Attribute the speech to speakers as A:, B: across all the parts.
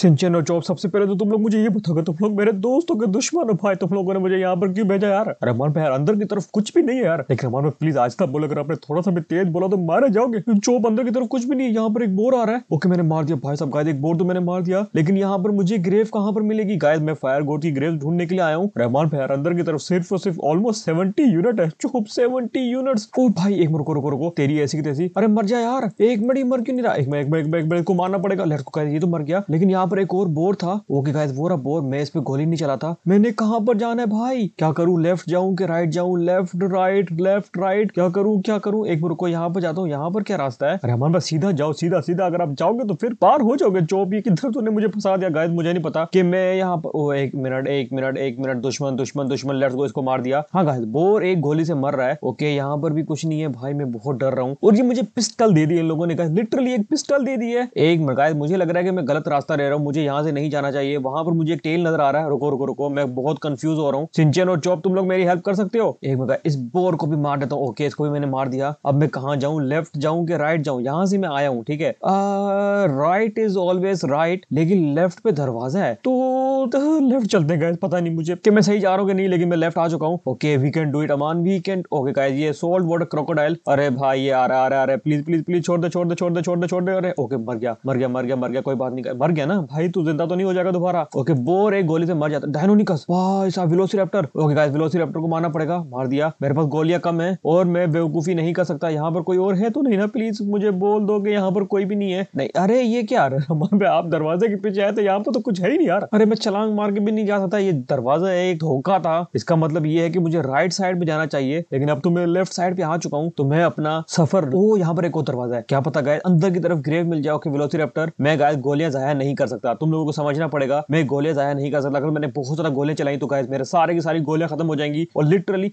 A: सिंचन और चौप सबसे पहले तो तुम लोग मुझे ये बताओगे तुम लोग मेरे दोस्तों के दुश्मन भाई तुम लोगों ने मुझे यहाँ पर क्यों भेजा यार रहमान भाई अंदर की तरफ कुछ भी नहीं है यार लेकिन रहमान भाई प्लीज आज तक बोले अगर आपने थोड़ा सा भी तेज बोला तो मारे जाओगे चौप अंदर की तरफ कुछ भी नहीं है यहाँ पर एक बोर आ रहा है ओके मैंने मार दिया भाई साहब गायद एक बोर तो मैंने मार दिया लेकिन यहाँ पर मुझे ग्रेव कहाँ पर मिलेगी गायद मैं फायर गोड की ग्रेव ढूंढने के लिए आया हूँ रहमान भाई अंदर की तरफ सिर्फ और सिर्फ ऑलमोस्ट सेवेंटी यूनिट है चुप सेवेंटी यूनिट ओ भाई एक मिनट रुको रुको रुको तेरी ऐसी की तैसी अरे मर जा यार एक मिनट मर क्यों नहीं रहा एक मिनट को मारना पड़ेगा लड़को ये तो मर गया लेकिन यहाँ पर एक और बोर था कि गाइस वो रहा बोर मैं इस पे गोली नहीं चला था मैंने कहाँ पर जाना है भाई क्या करूँ लेफ्ट जाऊँ कि राइट जाऊँ लेफ्ट राइट लेफ्ट राइट क्या करूँ क्या करूँ एक बार को यहाँ पर जाता हूँ यहाँ पर क्या रास्ता है अरे हमारे पास सीधा जाओ सीधा सीधा अगर आप जाओगे तो फिर पार हो जाओगे चौप किधर तुमने मुझे फंसा दिया गायद मुझे नहीं पता की मैं यहाँ पर एक मिनट एक मिनट एक मिनट दुश्मन दुश्मन दुश्मन लेफ्ट को इसको मार दिया हाँ गायद बोर एक गोली से मर रहा है ओके यहाँ पर भी कुछ नहीं है भाई मैं बहुत डर रहा हूँ और ये मुझे पिस्टल दे दी इन लोगों ने कहा लिटरली एक पिस्टल दे दी है एक मिनट गायद मुझे लग रहा है कि मैं गलत रास्ता ले रहा हूँ रहा हूँ मुझे यहाँ से नहीं जाना चाहिए वहां पर मुझे एक टेल नजर आ रहा है रुको रुको रुको मैं बहुत कंफ्यूज हो रहा हूँ सिंचन और चौप तुम लोग मेरी हेल्प कर सकते हो एक मिनट इस बोर को भी मार देता हूँ ओके इसको भी मैंने मार दिया अब मैं कहा जाऊँ लेफ्ट जाऊँ कि राइट जाऊँ यहाँ से मैं आया हूँ ठीक है राइट इज ऑलवेज राइट लेकिन लेफ्ट पे दरवाजा है तो लेफ्ट तो, चलते गए पता नहीं मुझे कि मैं सही जा रहा हूँ कि नहीं लेकिन मैं लेफ्ट आ चुका हूँ okay we can do it अमान वी कैन ओके गाइस ये सोल्ट वाटर क्रोकोडाइल अरे भाई ये आ रहा है आ रहा है प्लीज प्लीज प्लीज छोड़ दे छोड़ दे छोड़ दे छोड़ दे छोड़ दे अरे ओके मर गया मर गया मर गया मर गया कोई बात नहीं मर गया ना भाई तू जिंदा तो नहीं हो जाएगा दोबारा ओके बोर एक गोली से मर जाता डायनोनिकस भाई ओके गाइस विलोसिराप्टर को मारना पड़ेगा मार दिया मेरे पास गोलियां कम है और मैं बेवकूफी नहीं कर सकता यहाँ पर कोई और है तो नहीं ना प्लीज मुझे बोल दो कि यहाँ पर कोई भी नहीं है नहीं अरे ये क्या हमारे आप दरवाजे के पीछे आए थे यहाँ पर तो कुछ है ही नहीं यार अरे मैं छलांग मार के भी नहीं जा सकता ये दरवाजा है एक धोखा था इसका मतलब ये है कि मुझे राइट साइड में जाना चाहिए लेकिन अब तो मैं लेफ्ट साइड पे आ चुका हूँ तो मैं अपना सफर वो यहाँ पर एक और दरवाजा है क्या पता गाय अंदर की तरफ ग्रेव मिल जाओ कि विलोसिराप्टर मैं गाय गोलियां जाया नहीं कर सकता सकता तुम लोगों को समझना पड़ेगा मैं गोलियां जाया नहीं कर सकता अगर मैंने बहुत ज्यादा गोलियां चलाई तो गाइस मेरे सारे की सारी गोलियां खत्म हो जाएंगी और लिटरली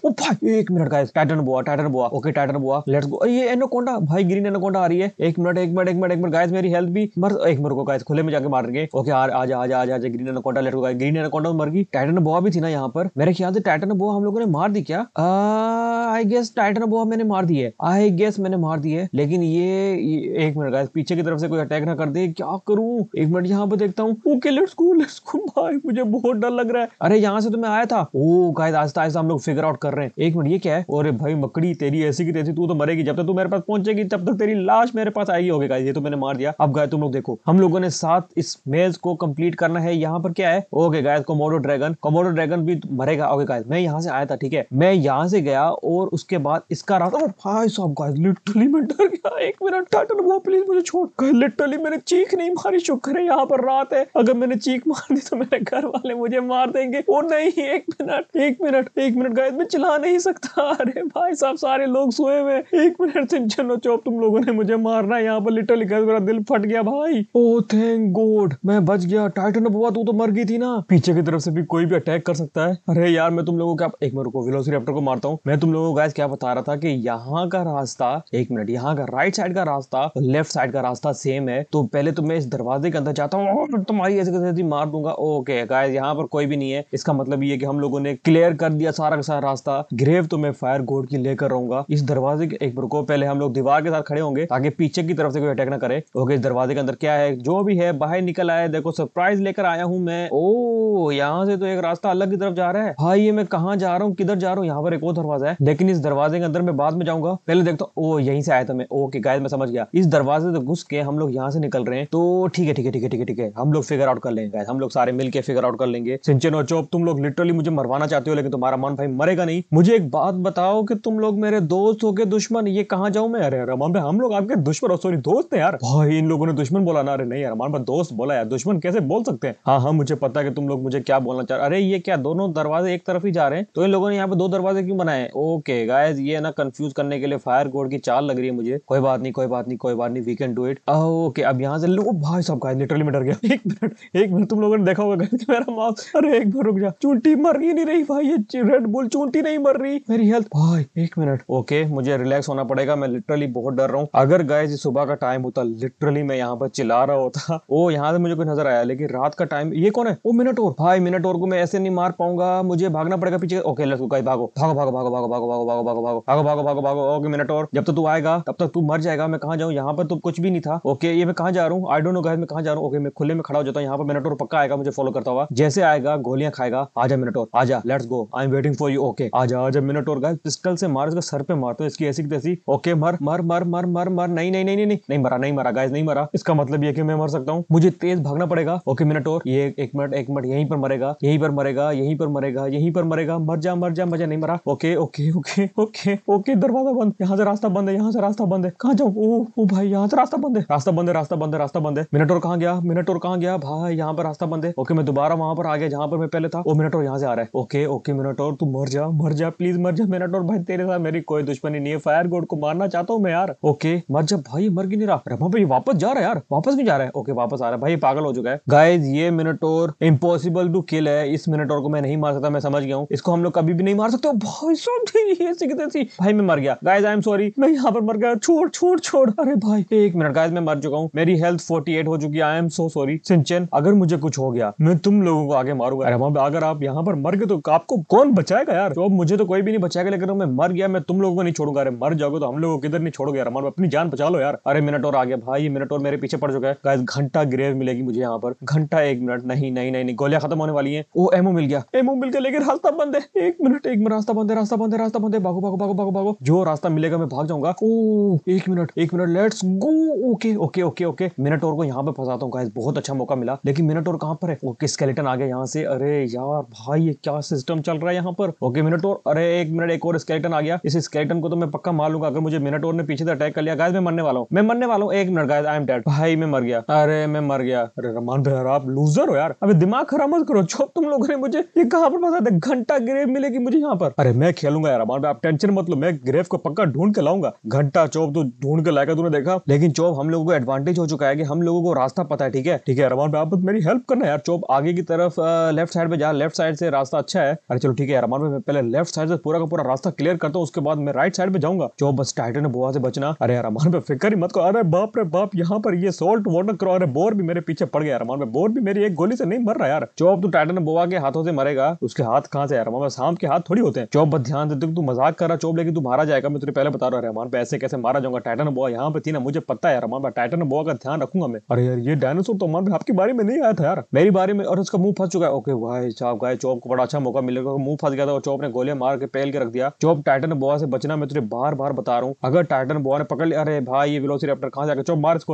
A: एक minute guys titanoboa titanoboa okay titanoboa let's go ये एनोकोंडा भाई ग्रीन एनोकोंडा आ रही है एक मिनट एक मिनट एक मिनट एक मिनट गाइस मेरी हेल्थ भी मर एक मिनट को गाइस खुले में जाके मार गए ओके आ जा आ जा आ जा green anaconda let's go guys green anaconda मर गई टाइटन बुआ भी थी ना यहाँ पर मेरे ख्याल से टाइटन बुआ हम लोगों ने मार दी क्या आई गेस टाइटन बुआ मैंने मार दी है आई गेस मैंने मार दी है लेकिन ये एक मिनट गाइस पीछे की तरफ से कोई अटैक ना कर दे क्या करूं एक मिनट यहाँ यहाँ पर देखता हूँ ओके भाई मुझे बहुत डर लग रहा है अरे यहाँ से तो मैं आया था ओ गाइस आस्ता आस्ता हम लोग फिगर आउट कर रहे हैं एक मिनट ये क्या है और भाई मकड़ी तेरी ऐसी की तेजी तू तो मरेगी जब तक तू मेरे पास पहुंचेगी तब तक तेरी लाश मेरे पास आएगी होगी गाइस ये तो मैंने मार दिया अब गाय तुम लोग देखो हम लोगों ने साथ इस मेज को कम्प्लीट करना है यहाँ पर क्या है okay guy Komodo dragon Komodo dragon भी मरेगा ओके गाय मैं यहाँ से आया था ठीक है मैं यहाँ से गया और उसके बाद इसका रात भाई साहब गाइस लिटरली मैं डर गया एक मिनट टाटन वो प्लीज मुझे छोड़ लिटरली मैंने चीख नहीं मारी शुक्र है यहाँ पर पर रात है अगर मैंने चीख मार दी तो मेरे घर वाले मुझे मार देंगे वो नहीं एक मिनट एक मिनट एक मिनट गायद मैं चला नहीं सकता अरे भाई साहब सारे लोग सोए हुए एक मिनट से चलो चौप तुम लोगों ने मुझे मारना है यहाँ पर लिटल मेरा दिल फट गया भाई ओ थैंक गॉड मैं बच गया टाइटन बुआ तू तो मर गई थी ना पीछे की तरफ से भी कोई भी अटैक कर सकता है अरे यार मैं तुम लोगों को एक मिनट को वेलोसिराप्टर को मारता हूँ मैं तुम लोगों को क्या बता रहा था कि यहाँ का रास्ता एक मिनट यहाँ का राइट साइड का रास्ता लेफ्ट साइड का रास्ता सेम है तो पहले तो मैं इस दरवाजे के अंदर जाता हूँ और तुम्हारी ऐसे कैसे मार दूंगा ओके गाइस यहाँ पर कोई भी नहीं है इसका मतलब ये कि हम लोगों ने क्लियर कर दिया सारा का सारा रास्ता ग्रेव तो मैं फायर गोड की लेकर रहूंगा इस दरवाजे के एक प्रकोप पहले हम लोग दीवार के साथ खड़े होंगे ताकि पीछे की तरफ से कोई अटैक ना करे ओके इस दरवाजे के अंदर क्या है जो भी है बाहर निकल आया देखो सरप्राइज लेकर आया हूँ मैं ओ oh, यहाँ से तो एक रास्ता अलग की तरफ जा रहा है हाँ ये मैं कहा जा रहा हूँ किधर जा रहा हूँ यहाँ पर एक और दरवाजा है लेकिन इस दरवाजे के अंदर मैं बाद में जाऊंगा पहले देखता हूँ ओ oh, यहीं से आया था मैं ओके गाय मैं समझ गया इस दरवाजे से घुस के हम लोग यहाँ से निकल रहे हैं तो ठीक है ठीक है ठीक है ठीक है ठीक है हम लोग फिगर आउट कर लेंगे हम लोग सारे मिलके फिगर आउट कर लेंगे सिंचन और चोप तुम लोग लिटरली मुझे मरवाना चाहते हो लेकिन तुम्हारा मन भाई मरेगा नहीं मुझे एक बात बताओ कि तुम लोग मेरे दोस्त हो गए दुश्मन ये कहा जाऊँ मैं अरे रमान भाई हम लोग आपके दुश्मन और सॉरी दोस्त है यार भाई इन लोगों ने दुश्मन बोला ना अरे नहीं रमान भाई दोस्त बोला यार दुश्मन कैसे बोल सकते हैं हाँ हाँ मुझे पता है कि तुम लोग मुझे क्या बोलना चाह अरे ये क्या दोनों दरवाजे एक तरफ ही जा रहे हैं तो इन लोगों ने यहाँ पे दो दरवाजे क्यों बनाए ओके गाइज ये ना कंफ्यूज करने के लिए फायर कोड की चाल लग रही है मुझे कोई बात नहीं कोई बात नहीं कोई बात नहीं we can do it okay अब यहाँ से लो भाई सब गाइस लिटरली मैं गया एक मिनट एक मिनट तुम लोगों ने देखा होगा घर मेरा माउस अरे एक बार रुक जा चूंटी मर ही नहीं रही भाई ये रेड बुल चूंटी नहीं मर रही मेरी हेल्थ भाई एक मिनट ओके मुझे रिलैक्स होना पड़ेगा मैं लिटरली बहुत डर रहा हूँ अगर गए सुबह का टाइम होता लिटरली मैं यहाँ पर चिल्ला रहा होता वो यहाँ से मुझे कोई नजर आया लेकिन रात का टाइम ये कौन है वो मिनट और भाई मिनट और को मैं ऐसे नहीं मार पाऊंगा मुझे भागना पड़ेगा पीछे ओके लेट्स गो गाइस भागो भागो भागो भागो भागो भागो भागो भागो भागो भागो भागो भागो भागो भागो ओके मिनट और जब तक तू आएगा तब तक तू मर जाएगा मैं कहाँ जाऊँ यहाँ पर तो कुछ भी नहीं था ओके ये मैं कहाँ जा रहा हूँ आई डोंट नो गाइस मैं कहाँ जा रहा हूँ ओके मैं खुले में खड़ा हो जाता हूँ यहाँ पर मिनटोर पक्का आएगा मुझे फॉलो करता हुआ जैसे आएगा गोलियां खाएगा आजा मिनटोर आजा let's go I am waiting for you okay आजा आजा मिनटोर गाइस पिस्टल से मार सर पे मारता तो इसकी ऐसी तैसी ओके मर मर मर मर मर मर नहीं नहीं नहीं नहीं नहीं मरा नहीं मरा गाइस नहीं मरा इसका मतलब ये कि मैं मर सकता हूँ मुझे तेज भागना पड़ेगा ओके मिनटोर ये एक मिनट एक मिनट यहीं पर मरेगा यहीं पर मरेगा यहीं पर मरेगा यहीं पर मरेगा मर जा मर जा मजा नहीं मरा okay okay okay okay okay दरवाजा बंद यहाँ से रास्ता बंद है यहाँ से रास्ता बंद है कहाँ जाऊँ ओ भाई यहाँ से रास्ता बंद है रास्ता बंद है रास्ता बंद है रास्ता बंद है मिनटोर कहाँ गया मिनट मिनटोर कहाँ गया भाई यहाँ पर रास्ता बंद है ओके मैं दोबारा वहां पर आ गया जहां पर मैं पहले था वो मिनटोर यहाँ से आ रहा है ओके ओके मिनटोर तू मर जा मर जा प्लीज मर जा मिनटोर भाई तेरे साथ मेरी कोई दुश्मनी नहीं है फायर गोड को मारना चाहता हूँ मैं यार ओके मर जा भाई मर क्यों नहीं रहा रमा भाई वापस जा रहा है यार वापस क्यों जा रहा है ओके वापस आ रहा है भाई पागल हो चुका है गाइज ये मिनटोर इम्पोसिबल टू किल है इस मिनटोर को मैं नहीं मार सकता मैं समझ गया हूँ इसको हम लोग कभी भी नहीं मार सकते भाई भाई मैं मर गया गाइज आई एम सॉरी मैं यहाँ पर मर गया छोड़ छोड़ छोड़ अरे भाई एक मिनट गाइज मैं मर चुका हूँ मेरी हेल्थ फोर्टी हो चुकी है आई एम सो सॉरी सिंचन अगर मुझे कुछ हो गया मैं तुम लोगों को आगे मारूंगा अरे अगर आप यहाँ पर मर गए तो आपको कौन बचाएगा यार तो मुझे तो कोई भी नहीं बचाएगा लेकिन मैं मर गया मैं तुम लोगों को नहीं छोड़ूंगा अरे मर जाओगे तो हम लोग किधर नहीं छोड़ोगे यार हमारे अपनी जान बचा लो यार अरे मिनट और आ गया भाई मिनट और मेरे पीछे पड़ चुका है घंटा ग्रेव मिलेगी मुझे यहाँ पर घंटा एक मिनट नहीं नहीं नहीं गोलियां खत्म होने वाली है वो एमओ मिल गया एमओ मिल गया लेकिन रास्ता बंद है एक मिनट एक मिनट रास्ता बंद है रास्ता बंद है रास्ता बंद है भागो भागो भागो भागो भागो जो रास्ता मिलेगा मैं भाग जाऊंगा ओ एक मिनट एक minute let's go okay okay okay okay minute और को यहाँ पे फंसाता हूँ गाइस बहुत अच्छा मौका मिला लेकिन मिनटोर कहाँ पर है ओके स्केलेटन आ गया यहाँ से अरे यार भाई ये क्या सिस्टम चल रहा है यहाँ पर ओके मिनटोर अरे एक मिनट एक और स्केलेटन आ गया इस स्केलेटन को तो मैं पक्का मार लूंगा अगर मुझे मिनटोर ने पीछे से अटैक कर लिया गाय मैं मरने वाला हूँ मैं मरने वाला हूँ एक minute guy I am dead भाई मैं मर गया अरे मैं मर गया अरे रमान भैया आप लूजर हो यार अभी दिमाग खराब मत करो जो तुम लोगों ने मुझे ये कहाँ पर बता दे घंटा ग्रेव मिलेगी मुझे यहाँ पर अरे मैं खेलूंगा यार रमान भाई आप टेंशन मत लो मैं ग्रेव को पक्का ढूंढ के लाऊंगा घंटा चौप तो ढूंढ के लाएगा तूने देखा लेकिन चौप हम लोगों को एडवांटेज हो चुका है कि हम लोगों को रास्ता पता है ठीक ठीक है ठीक है अरमान भाई आप मेरी हेल्प करना यार चौब आगे की तरफ लेफ्ट साइड में जा लेफ्ट साइड से रास्ता अच्छा है अरे चलो ठीक है अरमान भाई पहले लेफ्ट साइड से पूरा का पूरा रास्ता क्लियर करता हूँ उसके बाद मैं राइट साइड में जाऊंगा चोप बस टाइटन बुआ से बचना अरे अरमान भाई फिक्र ही मत करो अरे बाप रे बाप यहाँ पर ये सोल्ट वॉटर करो अरे बोर भी मेरे पीछे पड़ गया अरमान भाई बोर भी मेरी एक गोली से नहीं मर रहा यार चोप तू टाइटन बुआ के हाथों से मरेगा उसके हाथ कहाँ से यार भाई सांप के हाथ थोड़ी होते हैं चौब बस ध्यान देते तू मजाक कर रहा चौब लेकिन तू मारा जाएगा मैं तुझे पहले बता रहा हूँ रहमान पे ऐसे कैसे मारा जाऊंगा टाइटन बुआ यहाँ पे थी ना मुझे पता है भाई टाइटन बुआ का ध्यान रखूंगा मैं अरे यार ये डायनासोर तो मन आपके बारे में नहीं आया था यार मेरी बारे में और उसका मुंह फंस चुका है ओके भाई साहब गाय चौप को बड़ा अच्छा मौका मिलेगा मुंह फंस गया था और चौप ने गोलियां मार के पहल के रख दिया चौप टाइटन बोआ से बचना मैं तुझे बार बार बता रहा हूँ अगर टाइटन बोआ ने पकड़ लिया अरे भाई ये विलोसी रेप्टर कहाँ जाकर चौप मार इसको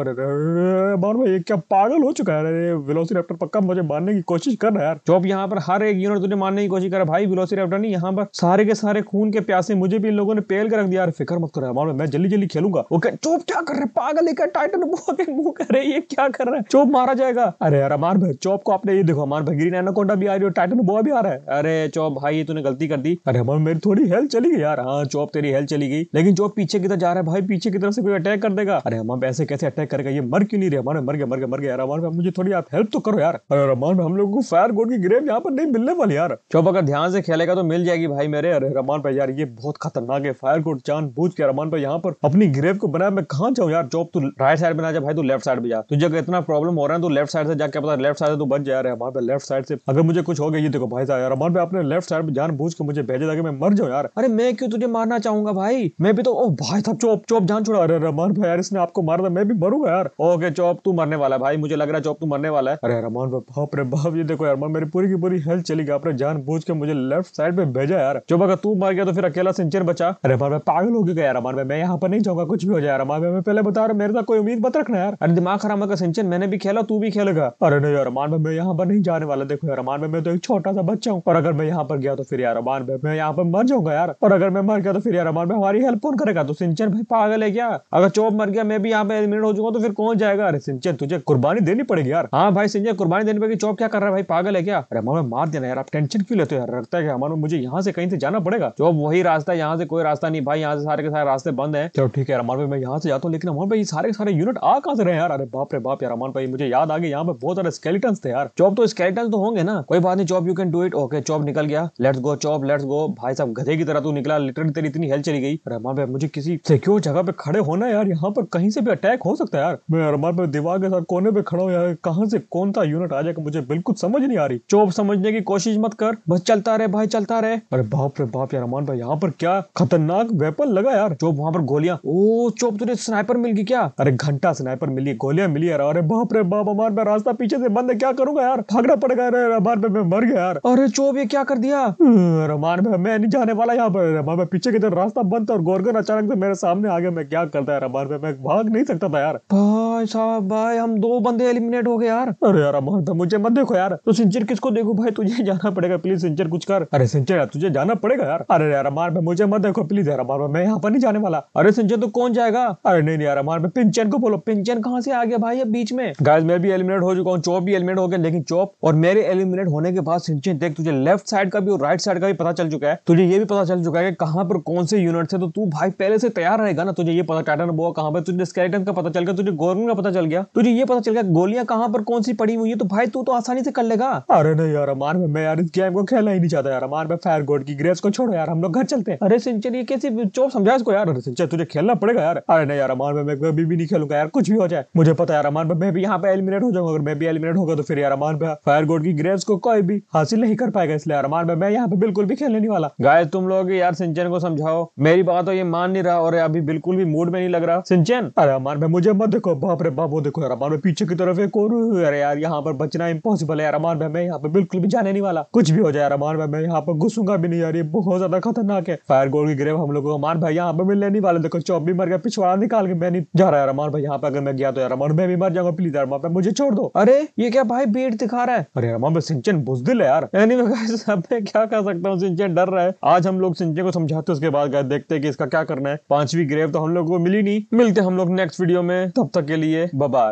A: मार भाई क्या पागल हो चुका है अरे विलोसी रेप्टर पक्का मुझे मारने की कोशिश कर रहा है यार चौप यहाँ पर हर एक यूनिट तुझे मारने की कोशिश कर रहा है भाई विलोसी रेप्टर नहीं यहाँ पर सारे के सारे खून के प्यासे मुझे भी इन लोगों ने पहल के रख दिया यार फिक्र मत करो मालूम मैं जल्दी जल्दी खेलूंगा ओके चौप क्या कर रहे पागल लेकर टाइटन बोआ के मुंह कर रहे ये क्या कर रहा है चौप मारा जाएगा अरे यार अमार भाई चौप को आपने ये देखो अमार भाई ग्रीन एनाकोंडा भी आ रही है टाइटन बोआ भी आ रहा है अरे चौप भाई ये तूने गलती कर दी अरे अमर मेरी थोड़ी हेल्थ चली गई यार हाँ चौप तेरी हेल्थ चली गई लेकिन चौप पीछे की तरफ जा रहा है भाई पीछे की तरफ से कोई अटैक कर देगा अरे हम ऐसे कैसे अटैक करेगा ये मर क्यों नहीं रहे हमारे मर गया मर गया मर गया यार अमर मुझे थोड़ी आप हेल्प तो करो यार अरे रमान हम लोगों को फायर गोड की ग्रेव यहाँ पर नहीं मिलने वाली यार चौप अगर ध्यान से खेलेगा तो मिल जाएगी भाई मेरे अरे रमान भाई यार ये बहुत खतरनाक है फायर गोड चांद बूझ के रमान भाई यहाँ पर अपनी ग्रेव को बनाया मैं कहा जाऊँ यार चौप तू राइट साइड में आ जा भाई तू लेफ्ट साइड में जा तुझे इतना प्रॉब्लम हो रहे हैं तो लेफ्ट साइड से जाके पता लेफ्ट साइड से तो बच जा रहे हैं हमारे पे लेफ्ट साइड से अगर मुझे कुछ हो गया ये देखो भाई साहब यार हमारे पे आपने लेफ्ट साइड में जान बूझ के मुझे भेजा ताकि मैं मर जाऊँ यार अरे मैं क्यों तुझे मारना चाहूंगा भाई मैं भी तो ओ भाई साहब चौप चौप जान छोड़ा अरे रमान भाई यार इसने आपको मारा था मैं भी मरूंगा यार ओके चौप तू मरने वाला है भाई मुझे लग रहा है चौप तू मरने वाला है अरे रमान भाई बाप रे बाप ये देखो यार मेरी पूरी की पूरी हेल्थ चली गई आपने जान बूझ के मुझे लेफ्ट साइड में भेजा यार चौप अगर तू मर गया तो फिर अकेला सिंचन बचा अरे रमान मैं पागल हो गया यार अमान भाई मैं यहाँ पर नहीं जाऊंगा कुछ भी हो जाए रमान भाई मैं पहले बता रहा हूँ मेरे साथ कोई उम्मीद मत रखना यार अरे दिमाग खराब होगा सिंचन मैंने भी खेला खेला तू भी खेलेगा अरे नहीं यार अरमान भाई मैं यहाँ पर नहीं जाने वाला देखो यार अमान भाई मैं तो एक छोटा सा बच्चा हूँ और अगर मैं यहाँ पर गया तो फिर यार अमान भाई मैं यहाँ पर मर जाऊंगा यार और अगर मैं मर गया तो फिर यार अमान भाई हमारी हेल्प कौन करेगा तो सिंचन भाई पागल है क्या अगर चौप मर गया मैं भी यहाँ पे एलिमिनेट हो जाऊंगा तो फिर कौन जाएगा अरे सिंचन तुझे कुर्बानी देनी पड़ेगी यार हाँ भाई सिंचन कुर्बानी देनी पड़ेगी चौप क्या कर रहा है भाई पागल है क्या अरे अमान भाई मार देना यार आप टेंशन क्यों लेते हो यार रखता है अमान मुझे यहाँ से कहीं से जाना पड़ेगा चौप वही रास्ता यहाँ से कोई रास्ता नहीं भाई यहाँ से सारे के सारे रास्ते बंद है चलो ठीक है अमान भाई मैं यहाँ से जाता हूँ लेकिन अमान भाई सारे सारे यूनिट आ कहा से रहे यार अरे बाप रे बाप यार अमान भाई मुझे याद आ गया यहाँ पे बहुत सारे स्केलेटन थे यार चॉप तो स्केलेटन तो होंगे ना कोई बात नहीं chop you can do it okay chop निकल गया let's go chop let's go भाई साहब गधे की तरह तू निकला लिटरली तेरी इतनी हेल्थ चली गई रहमान भाई मुझे किसी सिक्योर जगह पे खड़े होना यार यहाँ पर कहीं से भी अटैक हो सकता है यार मैं रहमान भाई दीवार के साथ कोने पे खड़ा हूँ यार कहाँ से कौन सा यूनिट आ जाएगा मुझे बिल्कुल समझ नहीं आ रही चॉप समझने की कोशिश मत कर बस चलता रहे भाई चलता रहे अरे बाप रे बाप यार रहमान भाई यहाँ पर क्या खतरनाक वेपन लगा यार चॉप वहाँ पर गोलियां ओ चॉप तुझे स्नाइपर मिल गई क्या अरे घंटा स्नाइपर मिली गोलियां मिली यार अरे बाप रे बाप अमार में रास्ता पीछे से बंद है क्या करूंगा यार भागना पड़ेगा रमान में मैं मर गया यार अरे चोब ये क्या कर दिया हम्म, रमान में मैं नहीं जाने वाला यहाँ पर रमान में पीछे की तरफ रास्ता बंद था और गोरगन अचानक से मेरे सामने आ गया मैं क्या करता है रमान में मैं भाग नहीं सकता था यार भाई साहब भाई हम दो बंदे एलिमिनेट हो गए यार अरे यार रमान था मुझे मत देखो यार तो सिंचर किसको देखो भाई तुझे जाना पड़ेगा प्लीज सिंचर कुछ कर अरे सिंचर यार तुझे जाना पड़ेगा यार अरे यार रमान में मुझे मत देखो प्लीज यार रमान में मैं यहाँ पर नहीं जाने वाला अरे सिंचर तो कौन जाएगा अरे नहीं यार रमान में पिंचन को बोलो पिंचन कहाँ से आ गया भाई बीच में गाय गाइस मैं भी एलिमिनेट हो चुका हूँ चौप भी एलिमिनेट हो गया लेकिन चौप और मेरे एलिमिनेट होने के बाद सिंचन देख तुझे लेफ्ट साइड का भी और राइट साइड का भी पता चल चुका है तुझे ये भी पता चल चुका है कि कहाँ पर कौन से यूनिट है तो तू भाई पहले से तैयार रहेगा ना तुझे ये पता टाइटन बो कहाँ पर तुझे स्केलेटन का पता चल गया तुझे गोरन का पता चल गया तुझे ये पता चल गया गोलियां कहाँ पर कौन सी पड़ी हुई है तो भाई तू तो आसानी से कर लेगा अरे नहीं यार अमार में मैं यार इस गेम को खेला ही नहीं चाहता यार अमार में फायर गोड की ग्रेस को छोड़ो यार हम लोग घर चलते हैं अरे सिंचन ये कैसे चौप समझा इसको यार अरे सिंचन तुझे खेलना पड़ेगा यार अरे नहीं यार अमार में मैं कभी भी नहीं खेलूंगा यार कुछ भी हो जाए मुझे पता यार अमार में मैं भी यहाँ पे एलिमिनेट हो जाऊंगा अगर मैं भी एलिमिनेट होगा तो फिर यार अरमान भाई फायर गोड की ग्रेव्स को कोई भी हासिल नहीं कर पाएगा इसलिए अरमान भाई मैं यहाँ पे बिल्कुल भी खेलने नहीं वाला गाय तुम लोग यार सिंचन को समझाओ मेरी बात तो ये मान नहीं रहा और अभी बिल्कुल भी मूड में नहीं लग रहा सिंचन अरे अरमान भाई मुझे मत देखो बाप रे बाप वो देखो यार अरमान भाई पीछे की तरफ एक और अरे यार यहाँ पर बचना इम्पोसिबल है अरमान भाई मैं यहाँ पे बिल्कुल भी जाने नहीं वाला कुछ भी हो जाए अरमान भाई मैं यहाँ पर घुसूंगा भी नहीं यार ये बहुत ज्यादा खतरनाक है फायर गोड की ग्रेव हम लोग को अरमान भाई यहाँ पे मिलने नहीं वाले देखो चौबी मर गया पिछवाड़ा निकाल के मैं नहीं जा रहा है अरमान भाई यहाँ पे अगर मैं गया तो यार अरमान मैं भी मर जाऊंगा प्लीज यार रमा पे मुझे छोड़ दो अरे ये क्या भाई भीड़ दिखा रहा है अरे रमा पे सिंचन बुजदिल है यार anyway, guys, अब मैं क्या कर सकता हूँ सिंचन डर रहा है आज हम लोग सिंचन को समझाते उसके बाद देखते हैं कि इसका क्या करना है पांचवी ग्रेव तो हम लोग को मिली नहीं मिलते हम लोग नेक्स्ट वीडियो में तब तक के लिए बाय